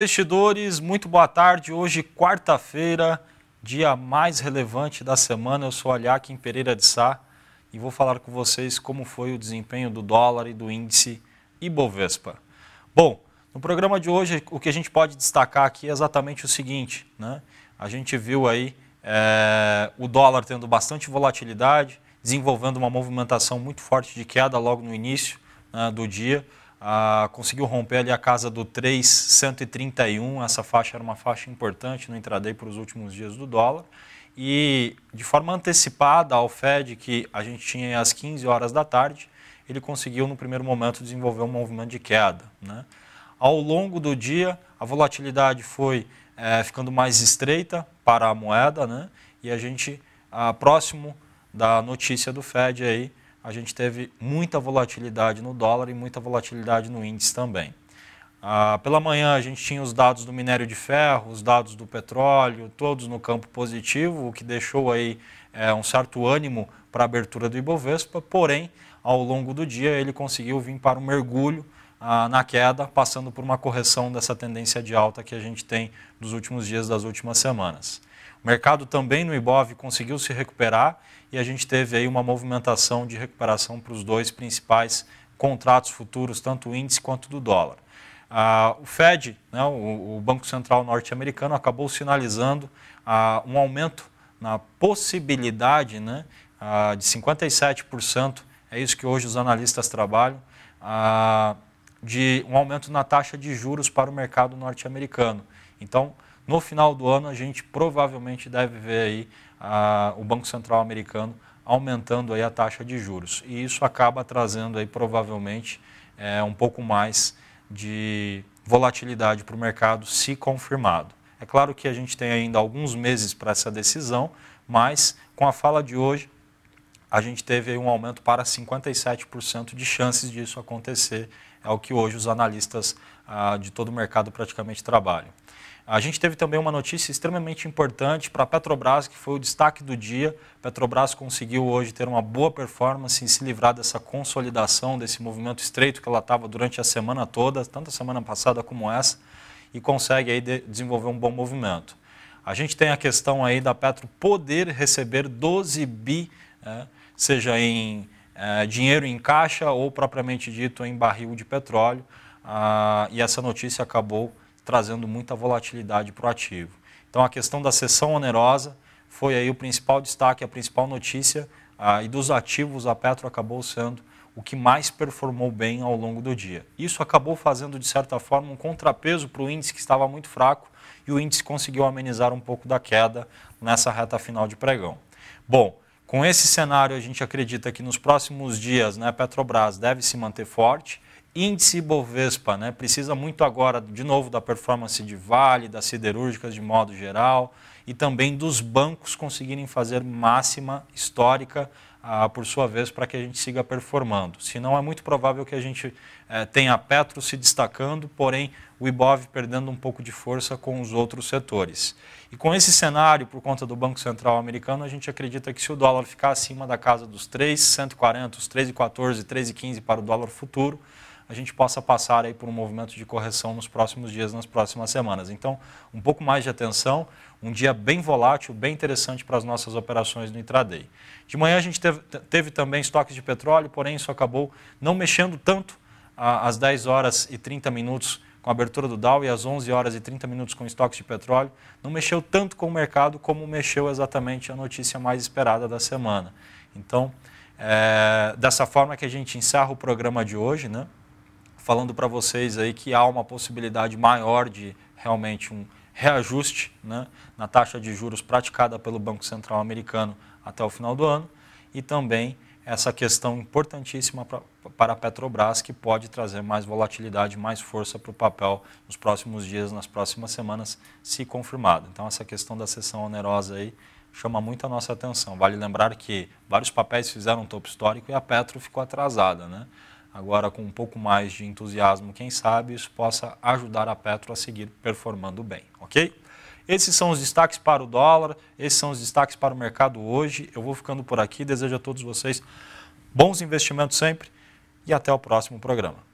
Investidores, muito boa tarde. Hoje, quarta-feira, dia mais relevante da semana. Eu sou Aliakim Pereira de Sá e vou falar com vocês como foi o desempenho do dólar e do índice Ibovespa. Bom, no programa de hoje, o que a gente pode destacar aqui é exatamente o seguinte: né? a gente viu aí é, o dólar tendo bastante volatilidade, desenvolvendo uma movimentação muito forte de queda logo no início né, do dia ah, conseguiu romper ali a casa do 3,131. Essa faixa era uma faixa importante no intraday para os últimos dias do dólar. E de forma antecipada ao Fed, que a gente tinha às 15 horas da tarde, ele conseguiu no primeiro momento desenvolver um movimento de queda. Né? Ao longo do dia, a volatilidade foi é, ficando mais estreita para a moeda né? e a gente, ah, próximo da notícia do Fed, aí, a gente teve muita volatilidade no dólar e muita volatilidade no índice também. Ah, pela manhã a gente tinha os dados do minério de ferro, os dados do petróleo, todos no campo positivo, o que deixou aí é, um certo ânimo para a abertura do Ibovespa, porém, ao longo do dia ele conseguiu vir para um mergulho ah, na queda, passando por uma correção dessa tendência de alta que a gente tem nos últimos dias das últimas semanas. O mercado também no Ibov conseguiu se recuperar e a gente teve aí uma movimentação de recuperação para os dois principais contratos futuros, tanto o índice quanto do dólar. Ah, o Fed, né, o, o, Banco Central norte-americano, acabou sinalizando ah, um aumento na possibilidade né, ah, de 57%, é isso que hoje os analistas trabalham, ah, de um aumento na taxa de juros para o mercado norte-americano. Então, no final do ano, a gente provavelmente deve ver aí a, o Banco Central americano aumentando aí a taxa de juros. E isso acaba trazendo aí provavelmente é, um pouco mais de volatilidade para o mercado se confirmado. É claro que a gente tem ainda alguns meses para essa decisão, mas com a fala de hoje, a gente teve um aumento para 57% de chances disso acontecer, é o que hoje os analistas ah, de todo o mercado praticamente trabalham. A gente teve também uma notícia extremamente importante para a Petrobras, que foi o destaque do dia. A Petrobras conseguiu hoje ter uma boa performance e se livrar dessa consolidação, desse movimento estreito que ela estava durante a semana toda, tanto a semana passada como essa, e consegue aí de desenvolver um bom movimento. A gente tem a questão aí da Petro poder receber 12 bi né, seja em eh, dinheiro em caixa ou propriamente dito em barril de petróleo. Ah, e essa notícia acabou trazendo muita volatilidade para o ativo. Então a questão da sessão onerosa foi aí o principal destaque, a principal notícia ah, e dos ativos a Petro acabou sendo o que mais performou bem ao longo do dia. Isso acabou fazendo de certa forma um contrapeso para o índice que estava muito fraco e o índice conseguiu amenizar um pouco da queda nessa reta final de pregão. Bom, com esse cenário, a gente acredita que nos próximos dias, né, Petrobras deve se manter forte. Índice Bovespa, né, precisa muito agora, de novo, da performance de Vale, das siderúrgicas de modo geral e também dos bancos conseguirem fazer máxima histórica ah, por sua vez, para que a gente siga performando. Senão, é muito provável que a gente eh, tenha a Petro se destacando, porém o Ibov perdendo um pouco de força com os outros setores. E com esse cenário, por conta do Banco Central americano, a gente acredita que se o dólar ficar acima da casa dos 3,140, os 3,14, 3,15 para o dólar futuro, a gente possa passar aí por um movimento de correção nos próximos dias, nas próximas semanas. Então, um pouco mais de atenção, um dia bem volátil, bem interessante para as nossas operações no intraday. De manhã a gente teve, teve também estoques de petróleo, porém isso acabou não mexendo tanto às 10 horas e 30 minutos com a abertura do Dow e às 11 horas e 30 minutos com estoques de petróleo, não mexeu tanto com o mercado como mexeu exatamente a notícia mais esperada da semana. Então, é, dessa forma que a gente encerra o programa de hoje, né? falando para vocês aí que há uma possibilidade maior de realmente um reajuste né, na taxa de juros praticada pelo Banco Central americano até o final do ano e também essa questão importantíssima pra, para a Petrobras, que pode trazer mais volatilidade, mais força para o papel nos próximos dias, nas próximas semanas, se confirmado. Então, essa questão da sessão onerosa aí chama muito a nossa atenção. Vale lembrar que vários papéis fizeram um topo histórico e a Petro ficou atrasada, né? Agora, com um pouco mais de entusiasmo, quem sabe isso possa ajudar a Petro a seguir performando bem, ok? Esses são os destaques para o dólar, esses são os destaques para o mercado hoje. Eu vou ficando por aqui, desejo a todos vocês bons investimentos sempre e até o próximo programa.